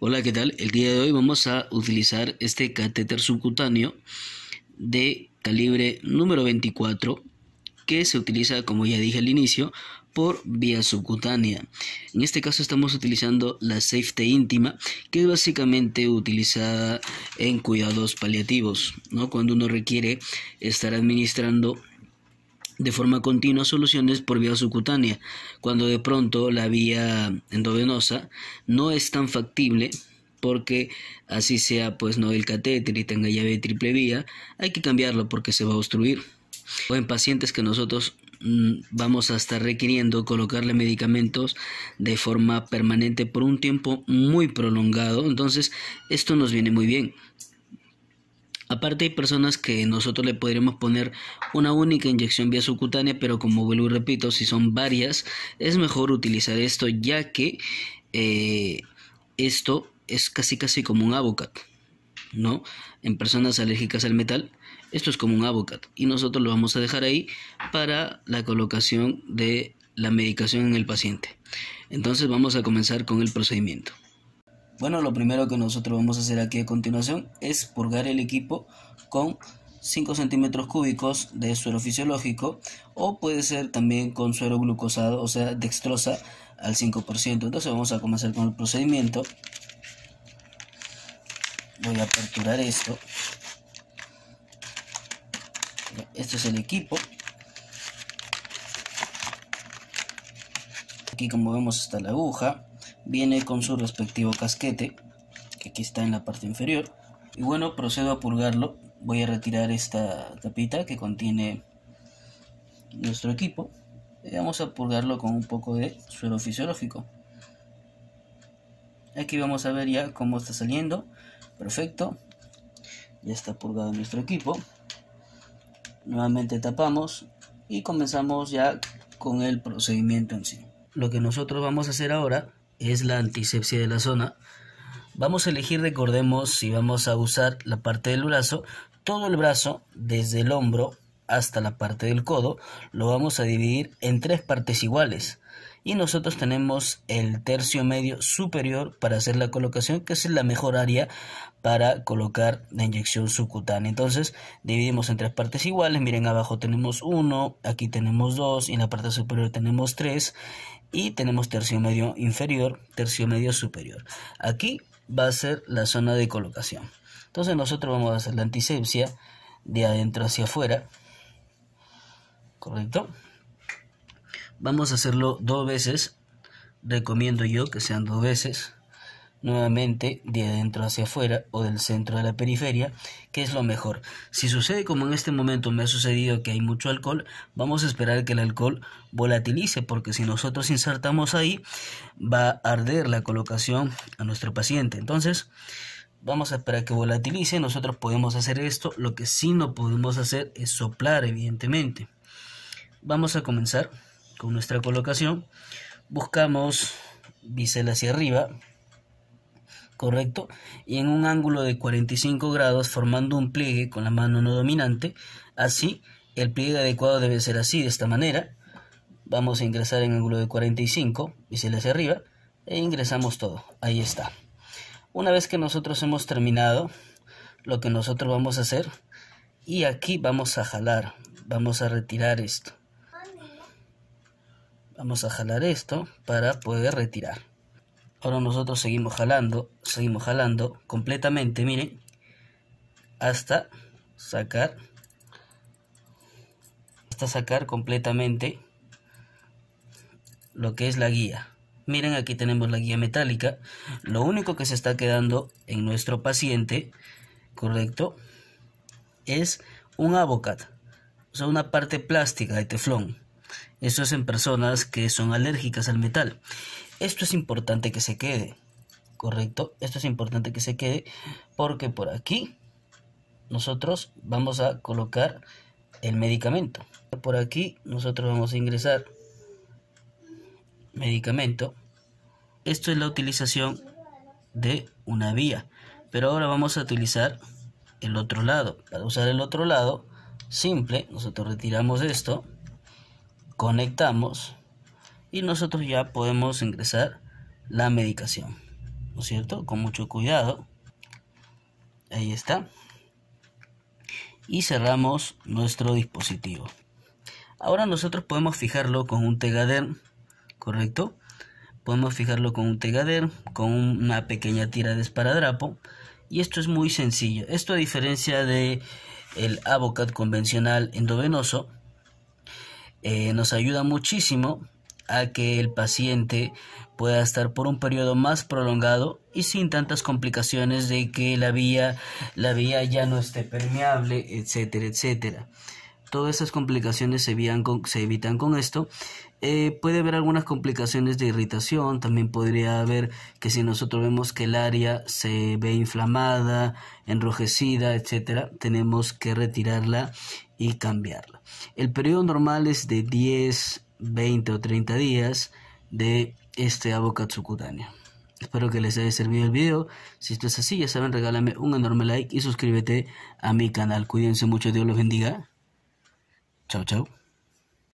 Hola, ¿qué tal? El día de hoy vamos a utilizar este catéter subcutáneo de calibre número 24 que se utiliza, como ya dije al inicio, por vía subcutánea. En este caso estamos utilizando la safety íntima, que es básicamente utilizada en cuidados paliativos, ¿no? cuando uno requiere estar administrando de forma continua soluciones por vía subcutánea, cuando de pronto la vía endovenosa no es tan factible porque así sea pues no el catéter y tenga llave triple vía, hay que cambiarlo porque se va a obstruir. O en pacientes que nosotros mm, vamos a estar requiriendo colocarle medicamentos de forma permanente por un tiempo muy prolongado, entonces esto nos viene muy bien. Aparte hay personas que nosotros le podríamos poner una única inyección vía subcutánea, pero como vuelvo y repito, si son varias, es mejor utilizar esto ya que eh, esto es casi casi como un avocat, ¿no? En personas alérgicas al metal, esto es como un avocat y nosotros lo vamos a dejar ahí para la colocación de la medicación en el paciente. Entonces vamos a comenzar con el procedimiento. Bueno, lo primero que nosotros vamos a hacer aquí a continuación es purgar el equipo con 5 centímetros cúbicos de suero fisiológico o puede ser también con suero glucosado, o sea, dextrosa al 5%. Entonces vamos a comenzar con el procedimiento. Voy a aperturar esto. Este es el equipo. Aquí como vemos está la aguja. Viene con su respectivo casquete, que aquí está en la parte inferior. Y bueno, procedo a purgarlo. Voy a retirar esta tapita que contiene nuestro equipo. Y vamos a purgarlo con un poco de suero fisiológico. Aquí vamos a ver ya cómo está saliendo. Perfecto. Ya está purgado nuestro equipo. Nuevamente tapamos y comenzamos ya con el procedimiento en sí. Lo que nosotros vamos a hacer ahora es la antisepsia de la zona. Vamos a elegir, recordemos, si vamos a usar la parte del brazo, todo el brazo, desde el hombro hasta la parte del codo, lo vamos a dividir en tres partes iguales. Y nosotros tenemos el tercio medio superior para hacer la colocación, que es la mejor área para colocar la inyección subcutánea. Entonces, dividimos en tres partes iguales. Miren, abajo tenemos uno, aquí tenemos dos, y en la parte superior tenemos tres y tenemos tercio medio inferior, tercio medio superior. Aquí va a ser la zona de colocación. Entonces nosotros vamos a hacer la antisepsia de adentro hacia afuera. ¿Correcto? Vamos a hacerlo dos veces. Recomiendo yo que sean dos veces nuevamente de adentro hacia afuera o del centro de la periferia, que es lo mejor. Si sucede como en este momento me ha sucedido que hay mucho alcohol, vamos a esperar que el alcohol volatilice, porque si nosotros insertamos ahí, va a arder la colocación a nuestro paciente. Entonces, vamos a esperar que volatilice, nosotros podemos hacer esto, lo que sí no podemos hacer es soplar, evidentemente. Vamos a comenzar con nuestra colocación. Buscamos bisel hacia arriba, ¿correcto? Y en un ángulo de 45 grados formando un pliegue con la mano no dominante. Así, el pliegue adecuado debe ser así, de esta manera. Vamos a ingresar en ángulo de 45 y se le hace arriba e ingresamos todo. Ahí está. Una vez que nosotros hemos terminado, lo que nosotros vamos a hacer y aquí vamos a jalar, vamos a retirar esto. Vamos a jalar esto para poder retirar. Ahora nosotros seguimos jalando, seguimos jalando completamente, miren, hasta sacar, hasta sacar completamente lo que es la guía. Miren, aquí tenemos la guía metálica. Lo único que se está quedando en nuestro paciente, correcto, es un avocat, o sea, una parte plástica de teflón. Eso es en personas que son alérgicas al metal. Esto es importante que se quede, ¿correcto? Esto es importante que se quede porque por aquí nosotros vamos a colocar el medicamento. Por aquí nosotros vamos a ingresar medicamento. Esto es la utilización de una vía. Pero ahora vamos a utilizar el otro lado. Para usar el otro lado, simple, nosotros retiramos esto, conectamos y nosotros ya podemos ingresar la medicación, ¿no es cierto? Con mucho cuidado. Ahí está. Y cerramos nuestro dispositivo. Ahora nosotros podemos fijarlo con un Tegader, ¿correcto? Podemos fijarlo con un Tegader, con una pequeña tira de esparadrapo. Y esto es muy sencillo. Esto a diferencia de el Avocat convencional endovenoso, eh, nos ayuda muchísimo a que el paciente pueda estar por un periodo más prolongado y sin tantas complicaciones de que la vía, la vía ya no esté permeable, etcétera, etcétera. Todas esas complicaciones se evitan con, esto. Eh, puede haber algunas complicaciones de irritación, también podría haber que si nosotros vemos que el área se ve inflamada, enrojecida, etcétera, tenemos que retirarla y cambiarla. El periodo normal es de 10 20 o 30 días de este abocado cutáneo. Espero que les haya servido el video. Si esto es así, ya saben, regálame un enorme like y suscríbete a mi canal. Cuídense mucho, Dios los bendiga. Chao, chao.